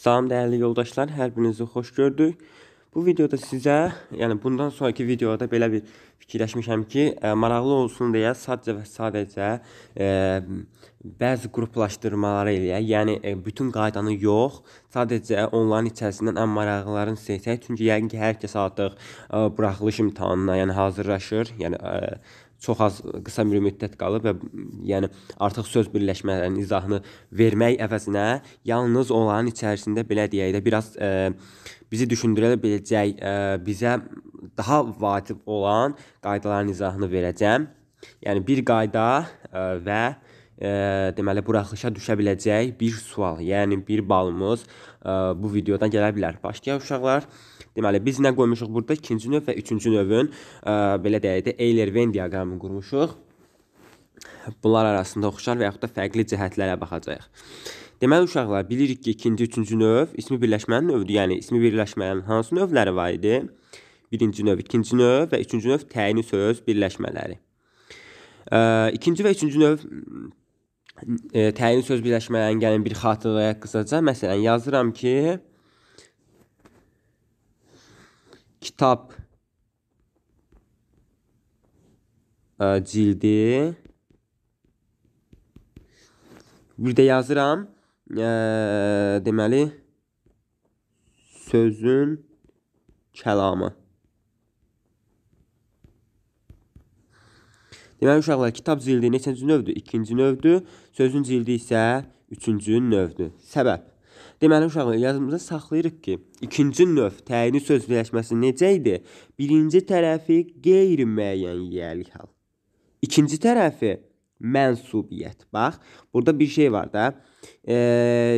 Salam dəyərli yoldaşlar, hər birinizi xoş gördük. Bu videoda sizə, yəni bundan sonrakı videoda belə bir fikirləşmişəm ki, ə, e, maraqlı olsun deyə sadəcə və sadəcə ə, e, bəzi qruplaşdırmaları eləyək. Yəni ə, e, bütün qaydanı yox, sadəcə onların içərisindən ən maraqlılarını seçək. Çünki yəqin ki, hər kəs artıq ə, buraxılış imtahanına, yəni hazırlaşır. Yəni ə, çox az qısa bir müddət qalıb və yəni artıq söz birləşmələrinin izahını vermək əvəzinə yalnız onların içərisində belə deyək də biraz ə, e, bizi düşündürə biləcək, ə, e, bizə daha vacib olan qaydaların izahını verəcəm. Yəni bir qayda ə, e, və ə, deməli buraxılışa düşə biləcək bir sual, yəni bir balımız ə, bu videodan gələ bilər. Başqa uşaqlar Deməli biz nə qoymuşuq burada? İkinci növ və üçüncü növün ə, e, belə deyək də Euler-Venn diaqramını qurmuşuq. Bunlar arasında oxşar və yaxud da fərqli cəhətlərə baxacağıq. Deməli uşaqlar bilirik ki, ikinci, üçüncü növ ismi birləşmənin növüdür. Yəni ismi birləşmənin hansı növləri var idi? Birinci növ, ikinci növ və üçüncü növ təyini söz birləşmələri. E, ikinci və üçüncü növ e, təyin söz birləşmələrini gəlin bir xatırlayaq qısaca. Məsələn, yazıram ki, Kitab e, cildi. Bir də yazıram. Ə, e, deməli sözün kəlamı. Deməli uşaqlar, kitab cildi neçənci növdür? İkinci növdür. Sözün cildi isə üçüncü növdür. Səbəb Deməli uşaqlar yadımızda saxlayırıq ki, ikinci növ təyini sözləşməsi necə idi? Birinci tərəfi qeyri-müəyyən yiyəlik hal. İkinci tərəfi mənsubiyyət. Bax, burada bir şey var da. E,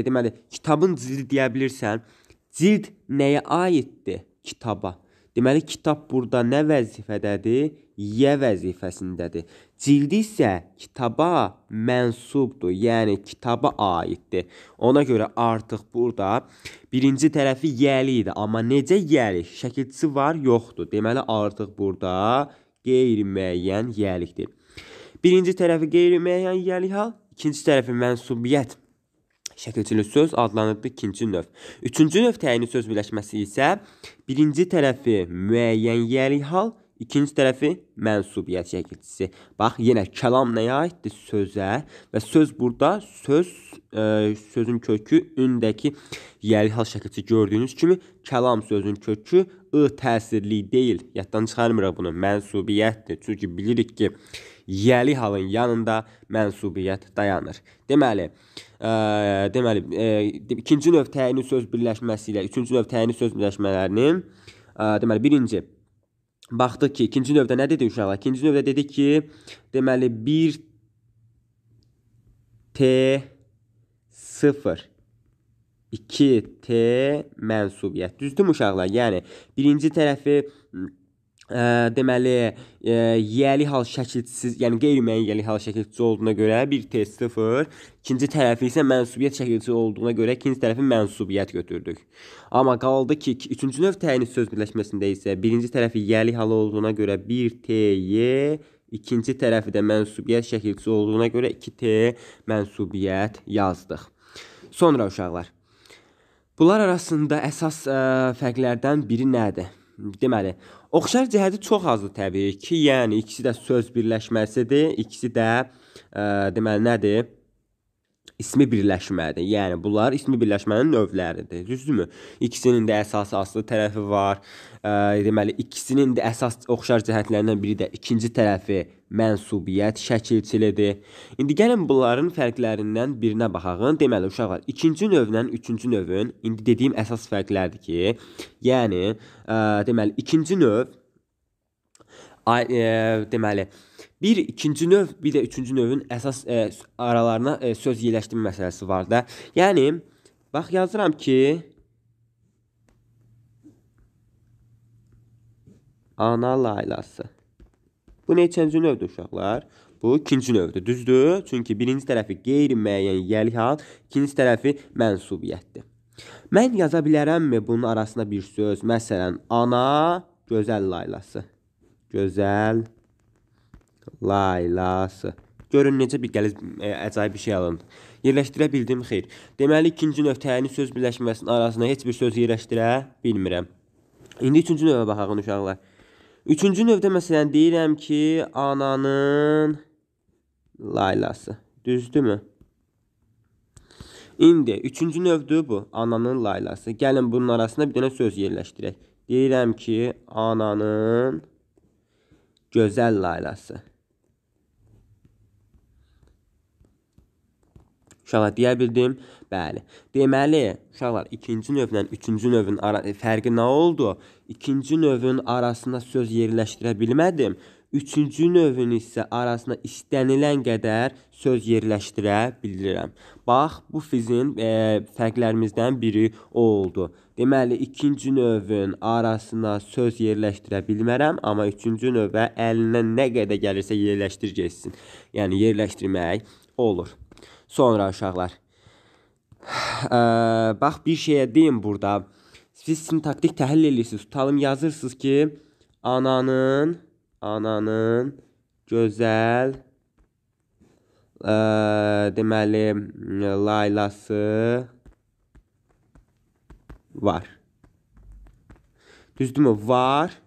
deməli, kitabın cildi deyə bilirsən. Cild nəyə aiddir? Kitaba. Deməli kitab burada nə vəzifədədir? Yə vəzifəsindədir. Cildi isə kitaba mənsubdur, yəni kitaba aiddir. Ona görə artıq burada birinci tərəfi yəli idi, amma necə yəli? Şəkilçisi var, yoxdur. Deməli artıq burada qeyri-müəyyən yəlikdir. Birinci tərəfi qeyri-müəyyən yəlik hal, ikinci tərəfi mənsubiyyət şəkilçilik söz adlanırdı ikinci növ. Üçüncü növ təyini söz birləşməsi isə birinci tərəfi müəyyən yiyəlik hal, İkinci tərəfi mənsubiyyət şəkilçisi. Bax, yenə kəlam nəyə aiddir? Sözə və söz burada söz ə, e, sözün kökü ündəki yiyəlik hal şəkilçisi gördüyünüz kimi kəlam sözün kökü ı təsirli deyil. Yaddan çıxarmırıq bunu. Mənsubiyyətdir. Çünki bilirik ki, yiyəli halın yanında mənsubiyyət dayanır. Deməli, ə, e, deməli ə, e, ikinci növ təyini söz birləşməsi ilə üçüncü növ təyini söz birləşmələrinin ə, e, deməli birinci baxdıq ki, ikinci növdə nə dedik uşaqlar? İkinci növdə dedik ki, deməli 1 T 0 2 T mənsubiyyət. Düzdürmü uşaqlar? Yəni birinci tərəfi deməli yiyəli hal şəkilçisiz, yəni qeyri-müəyyən yiyəli hal şəkilçisi olduğuna görə bir T0, ikinci tərəfi isə mənsubiyyət şəkilçisi olduğuna görə ikinci tərəfi mənsubiyyət götürdük. Amma qaldı ki, üçüncü növ təyin söz birləşməsində isə birinci tərəfi yiyəli hal olduğuna görə 1TY, ikinci tərəfi də mənsubiyyət şəkilçisi olduğuna görə 2T mənsubiyyət yazdıq. Sonra uşaqlar, bunlar arasında əsas ə, fərqlərdən biri nədir? Deməli, Oxşar cəhəti çox azdır təbii ki, yəni ikisi də söz birləşməsidir, ikisi də ə, e, deməli nədir? ismi birləşmədir. Yəni bunlar ismi birləşmənin növləridir, düzdürmü? İkisinin də əsas aslı tərəfi var. E, deməli ikisinin də əsas oxşar cəhətlərindən biri də ikinci tərəfi mənsubiyyət şəkilçilidir. İndi gəlin bunların fərqlərindən birinə baxaq. Deməli uşaqlar, ikinci növlə üçüncü növün indi dediyim əsas fərqlərdir ki, yəni ə, deməli ikinci növ ə, e, deməli Bir ikinci növ, bir də üçüncü növün əsas ə, e, aralarına ə, e, söz yerləşdirmə məsələsi var da. Yəni bax yazıram ki, ana laylası Bu neçənci növdür uşaqlar? Bu ikinci növdür, düzdür? Çünki birinci tərəfi qeyri-müəyyən yəlhan, ikinci tərəfi mənsubiyyətdir. Mən yaza bilərəmmi bunun arasına bir söz? Məsələn, ana gözəl laylası. Gözəl laylası. Görün necə bir qəliz ə, e, əcaib bir şey alındı. Yerləşdirə bildim, xeyr. Deməli, ikinci növ təyini söz birləşməsinin arasına heç bir söz yerləşdirə bilmirəm. İndi üçüncü növə baxaq uşaqlar. Üçüncü növdə məsələn deyirəm ki, ananın laylası. Düzdürmü? İndi üçüncü növdür bu, ananın laylası. Gəlin bunun arasına bir dənə söz yerləşdirək. Deyirəm ki, ananın gözəl laylası. Uşaqlar deyə bildim? Bəli. Deməli, uşaqlar, ikinci növlə üçüncü növün ara e, fərqi nə oldu? İkinci növün arasına söz yerləşdirə bilmədim. Üçüncü növün isə arasına istənilən qədər söz yerləşdirə bilirəm. Bax, bu fizin e, fərqlərimizdən biri o oldu. Deməli, ikinci növün arasına söz yerləşdirə bilmərəm, amma üçüncü növə əlindən nə qədər gəlirsə yerləşdir getsin. Yəni yerləşdirmək olur. Sonra uşaqlar. Ə, bax bir şeyə deyim burada. Siz sintaktik təhlil eləyirsiniz. Tutalım yazırsınız ki, ananın ananın gözəl ə, deməli laylası var. Düzdürmü? Var.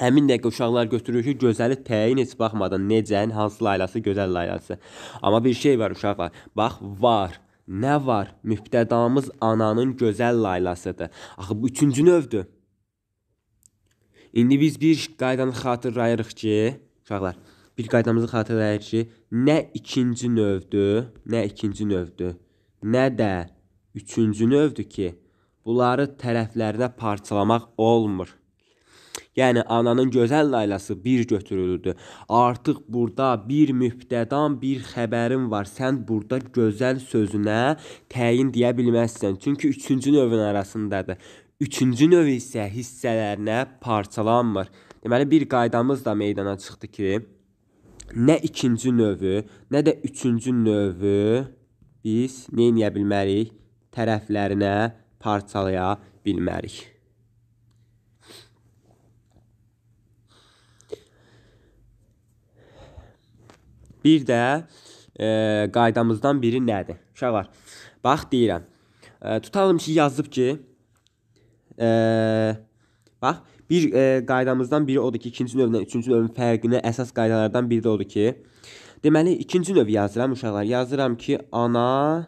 Həmin dəqiqə uşaqlar götürür ki, gözəli təyin heç baxmadan necənin hansı laylası gözəl laylası. Amma bir şey var uşaqlar. Bax var. Nə var? Mübtədamız ananın gözəl laylasıdır. Axı bu 3-cü növdür. İndi biz bir qaydanı xatırlayırıq ki, uşaqlar, bir qaydamızı xatırlayırıq ki, nə ikinci növdür, nə ikinci növdür, nə də üçüncü növdür ki, bunları tərəflərinə parçalamaq olmur yəni ananın gözəl laylası bir götürüldü. Artıq burada bir mübtədan bir xəbərin var. Sən burada gözəl sözünə təyin deyə bilməzsən. Çünki 3-cü növün arasındadır. 3-cü növ isə hissələrinə parçalanmır. Deməli bir qaydamız da meydana çıxdı ki, nə ikinci növü, nə də üçüncü növü biz nə edə bilmərik? Tərəflərinə parçalaya bilmərik. Bir də e, qaydamızdan biri nədir? Uşaqlar, bax deyirəm. E, tutalım ki, yazıb ki, e, bax, bir e, qaydamızdan biri odur ki, ikinci növlə üçüncü növün fərqinə əsas qaydalardan biri də odur ki, deməli ikinci növ yazıram uşaqlar. Yazıram ki, ana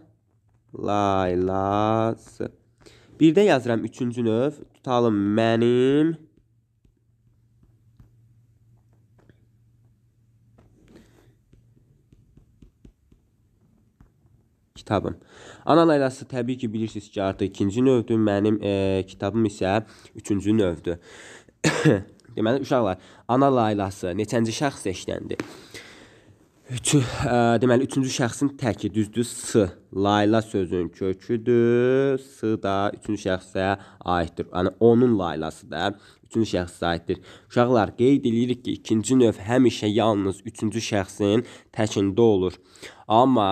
laylası. Bir də yazıram üçüncü növ. Tutalım mənim kitabım. Ana laylası təbii ki, bilirsiniz ki, artıq ikinci növdür. Mənim e, kitabım isə üçüncü növdür. Deməli, uşaqlar, ana laylası neçənci şəxs eşləndir? Üçü, ə, e, deməli üçüncü şəxsin təki düzdür s. Layla sözünün köküdür. S da üçüncü şəxsə aiddir. Yəni onun laylası da üçüncü şəxsə aiddir. Uşaqlar qeyd eləyirik ki, ikinci növ həmişə yalnız üçüncü şəxsin təkində olur. Amma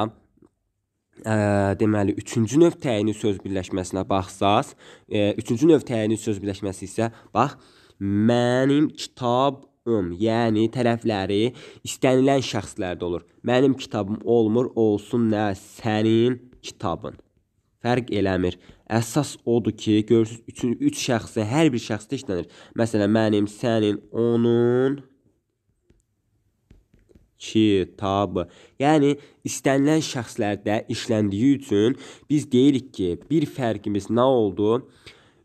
ə, deməli üçüncü növ təyini söz birləşməsinə baxsaz, ə, e, üçüncü növ təyini söz birləşməsi isə bax mənim kitabım, yəni tərəfləri istənilən şəxslərdə olur. Mənim kitabım olmur, olsun nə sənin kitabın. Fərq eləmir. Əsas odur ki, görürsüz, üçün üç şəxsi hər bir şəxsdə işlənir. Məsələn, mənim, sənin, onun kitab. Yəni istənilən şəxslərdə işləndiyi üçün biz deyirik ki, bir fərqimiz nə oldu?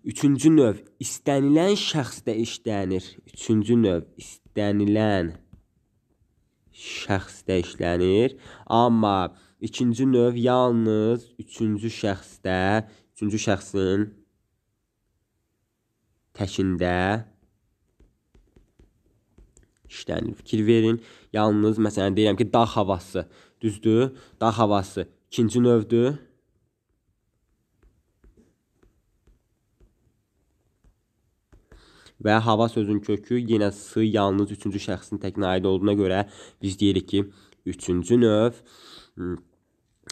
Üçüncü növ istənilən şəxsdə işlənir. Üçüncü növ istənilən şəxsdə işlənir. Amma ikinci növ yalnız üçüncü şəxsdə, üçüncü şəxsin təkində işlənir. Fikir verin. Yalnız məsələn deyirəm ki, dağ havası, düzdür? Dağ havası ikinci növdür. Və hava sözün kökü yenə s yalnız üçüncü şəxsin təkinə aid olduğuna görə biz deyirik ki, üçüncü növ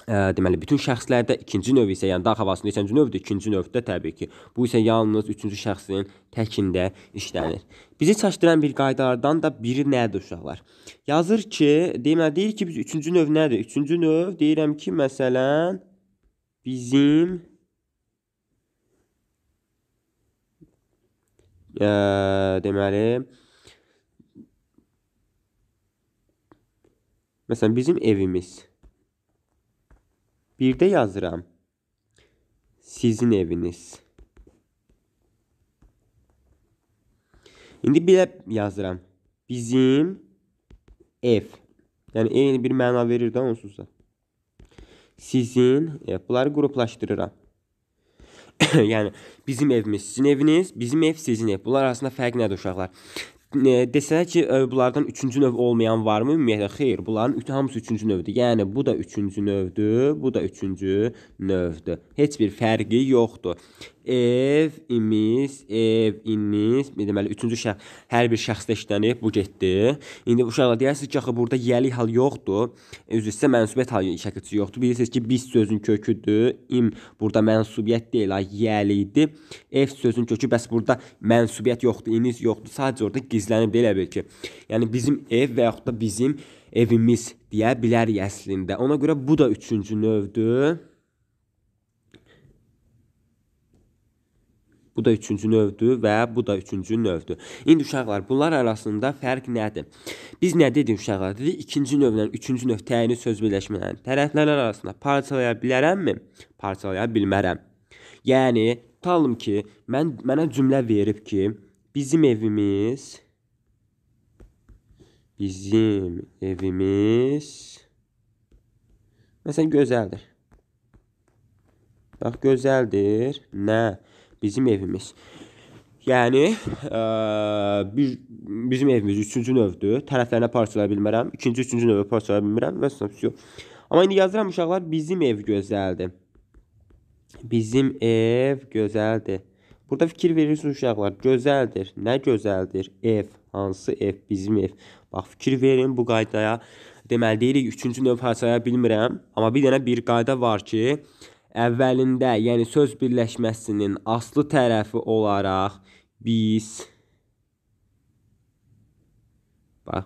ə, deməli bütün şəxslərdə ikinci növ isə, yəni dağ havasının neçənci növdür? İkinci növdə təbii ki. Bu isə yalnız üçüncü şəxsin təkində işlənir. Bizi çaşdıran bir qaydalardan da biri nədir uşaqlar? Yazır ki, demə deyir ki, biz üçüncü növ nədir? Üçüncü növ deyirəm ki, məsələn, bizim ə, deməli Məsələn, bizim evimiz Bir də yazıram. Sizin eviniz. İndi belə yazıram. Bizim ev. Yəni eyni bir məna verir də onsuz da. Sizin ev. Bunları qruplaşdırıram. yəni bizim evimiz sizin eviniz, bizim ev sizin ev. Bunlar arasında fərq nədir uşaqlar? desək ki, bunlardan üçüncü növ olmayan varmı? Ümumiyyətlə xeyr, bunların hamısı üçüncü növdür. Yəni bu da üçüncü növdür, bu da üçüncü növdür. Heç bir fərqi yoxdur evimiz, eviniz, deməli üçüncü şəxs hər bir şəxsləşdirib bu getdi. İndi uşaqlar deyirsiniz ki, axı burada yəli hal yoxdur. E, üzr istə mənsubiyyət halı şəkilçisi yoxdur. Bilirsiniz ki, biz sözün köküdür. İm burada mənsubiyyət deyil, ay yəli idi. Ev sözün kökü bəs burada mənsubiyyət yoxdur, iniz yoxdur. Sadəcə orada gizlənib deyilə bil ki. Yəni bizim ev və yaxud da bizim evimiz deyə bilərik əslində. Ona görə bu da üçüncü növdür. Bu da üçüncü növdür və bu da üçüncü növdür. İndi uşaqlar, bunlar arasında fərq nədir? Biz nə dedik uşaqlar? Dedik ikinci növlə üçüncü növ təyini söz birləşmələrini tərəflər arasında parçalaya bilərəmmi? Parçalaya bilmərəm. Yəni tutalım ki, mən mənə cümlə verib ki, bizim evimiz bizim evimiz məsələn gözəldir. Bax gözəldir. Nə? bizim evimiz. Yəni e, bir bizim evimiz 3-cü növdür. Tərəflərinə parçalaya bilmərəm. 2-ci, 3-cü növə parçalaya bilmirəm və sonra Amma indi yazıram uşaqlar, bizim ev gözəldir. Bizim ev gözəldir. Burada fikir verirsiniz uşaqlar. Gözəldir. Nə gözəldir? Ev. Hansı ev? Bizim ev. Bax fikir verin bu qaydaya. Deməli deyirik 3-cü növ parçalaya bilmirəm, amma bir dənə bir qayda var ki, əvvəlində, yəni söz birləşməsinin aslı tərəfi olaraq biz bax,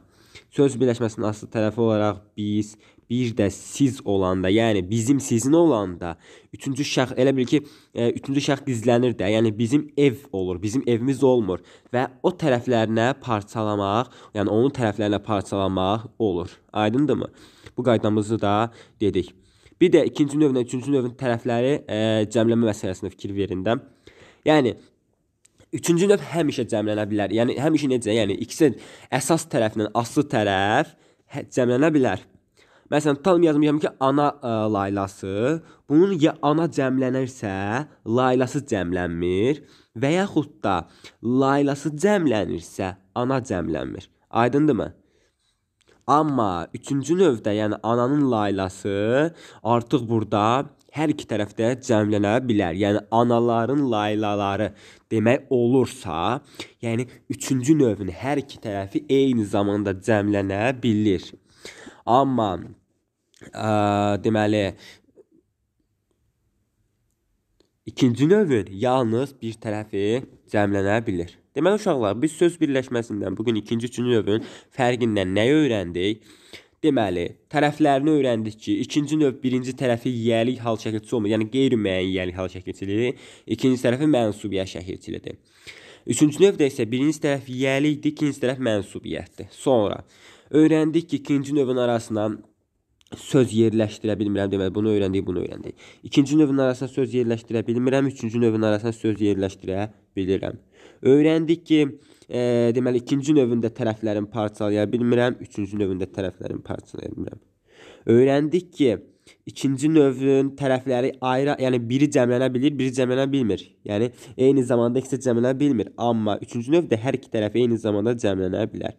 söz birləşməsinin aslı tərəfi olaraq biz bir də siz olanda, yəni bizim sizin olanda üçüncü şəxs elə bil ki, e, üçüncü şəxs gizlənir də, yəni bizim ev olur, bizim evimiz olmur və o tərəflərinə parçalamaq, yəni onun tərəflərinə parçalamaq olur. Aydındırmı? Bu qaydamızı da dedik. Bir də ikinci növlə, üçüncü növün tərəfləri e, cəmləmə məsələsinə fikir verin də. Yəni üçüncü növ həmişə cəmlənə bilər. Yəni həmişə necə? Yəni ikisi əsas tərəflə aslı tərəf hə, cəmlənə bilər. Məsələn, tam yazmışam ki, ana ə, e, laylası, bunun ya ana cəmlənirsə, laylası cəmlənmir və yaxud da laylası cəmlənirsə, ana cəmlənmir. Aydındırmı? Amma üçüncü növdə, yəni ananın laylası artıq burada hər iki tərəfdə cəmlənə bilər. Yəni anaların laylaları demək olursa, yəni üçüncü növün hər iki tərəfi eyni zamanda cəmlənə bilir. Amma ə, deməli ikinci növün yalnız bir tərəfi cəmlənə bilir. Deməli uşaqlar, biz söz birləşməsindən bu gün 2-ci, 3-cü növün fərqindən nəyi öyrəndik? Deməli, tərəflərini öyrəndik ki, ikinci növ birinci tərəfi yiyəlik hal şəkilçisi olmur, yəni qeyri-müəyyən yiyəlik hal şəkilçiliyi, ikinci tərəfi mənsubiyyət şəkilçilidir. Üçüncü növdə isə birinci tərəf yiyəlikdir, ikinci tərəf mənsubiyyətdir. Sonra öyrəndik ki, ikinci növün arasından söz yerləşdirə bilmirəm deməli bunu öyrəndik, bunu öyrəndik. İkinci növün arasına söz yerləşdirə bilmirəm, üçüncü növün arasına söz yerləşdirə bilirəm. Öyrəndik ki, e, deməli ikinci növündə tərəflərin parçalaya bilmirəm, üçüncü növündə tərəflərin parçalaya bilmirəm. Öyrəndik ki, ikinci növün tərəfləri ayrı, yəni biri cəmlənə bilir, biri cəmlənə bilmir. Yəni eyni zamanda ikisi cəmlənə bilmir, amma üçüncü növdə hər iki tərəf eyni zamanda cəmlənə bilər.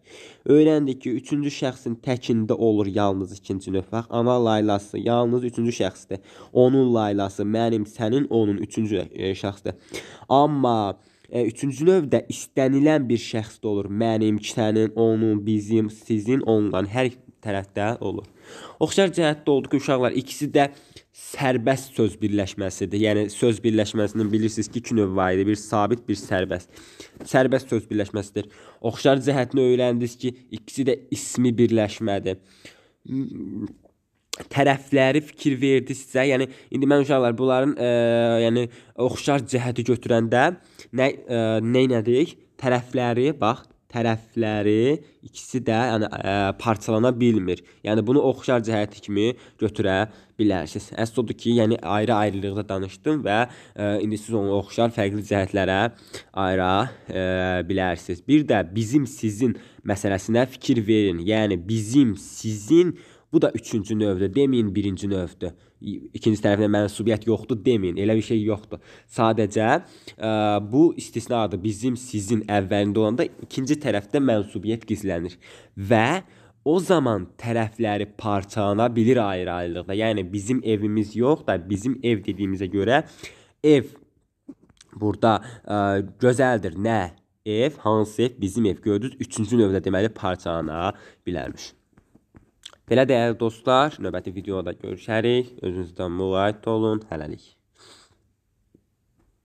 Öyrəndik ki, üçüncü şəxsin təkində olur yalnız ikinci növ. Bax, ana laylası yalnız üçüncü şəxsdir. Onun laylası mənim, sənin, onun üçüncü e, şəxsdir. Amma e, üçüncü növdə istənilən bir şəxs də olur. Mənim, sənin, onun, bizim, sizin, onların hər tərəfdə olur. Oxşar cəhətdə olduqca uşaqlar ikisi də sərbəst söz birləşməsidir. Yəni söz birləşməsinin bilirsiniz ki, iki növ var idi. Bir sabit, bir sərbəst. Sərbəst söz birləşməsidir. Oxşar cəhətini öyrəndiniz ki, ikisi də ismi birləşmədir. Tərəfləri fikir verdi sizə. Yəni indi mən uşaqlar bunların ə, e, yəni oxşar cəhəti götürəndə nə ə, e, nə elədik? Tərəfləri bax tərəfləri ikisi də yəni ə, e, parçalana bilmir. Yəni bunu oxşar cəhəti kimi götürə bilərsiniz. Əsl odur ki, yəni ayrı-ayrılıqda danışdım və ə, e, indi siz onu oxşar fərqli cəhətlərə ayıra ə, e, bilərsiniz. Bir də bizim sizin məsələsinə fikir verin. Yəni bizim sizin bu da 3-cü növdür. Deməyin 1-ci növdür ikinci tərəfinə mənsubiyyət yoxdur deməyin. Elə bir şey yoxdur. Sadəcə ə, e, bu istisnadır. Bizim sizin əvvəlində olanda ikinci tərəfdə mənsubiyyət gizlənir və o zaman tərəfləri parçalana bilir ayrı-ayrılıqda. Yəni bizim evimiz yox da bizim ev dediyimizə görə ev burada ə, e, gözəldir. Nə? Ev hansı ev? Bizim ev gördünüz 3-cü növdə deməli parçalana bilərmiş. Belə dəyərli dostlar, növbəti videoda görüşərik. Özünüzdən mülayət olun. Hələlik.